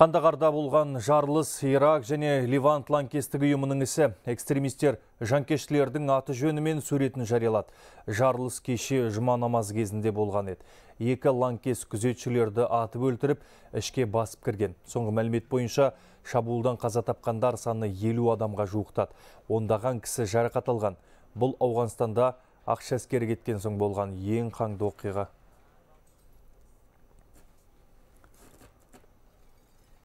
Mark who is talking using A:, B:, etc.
A: Қандағарда болған жарылыс Ирак және Ливант ланкестігі үйімінің ісі экстремистер жанкештілердің аты жөнімен суретін жариялады. Жарылыс кеше жұма намаз кезінде болған еді. Екі ланкес күзетшілерді атып өлтіріп, ішке басып кірген. Соңғы мәлімет бойынша шабуылдан қаза тапқандар саны елу адамға жуықтады. Ондаған кісі жарақат алған. Бұл Ауғанстанда ақшы әскері кеткен соң болған ең қаңды оқиға.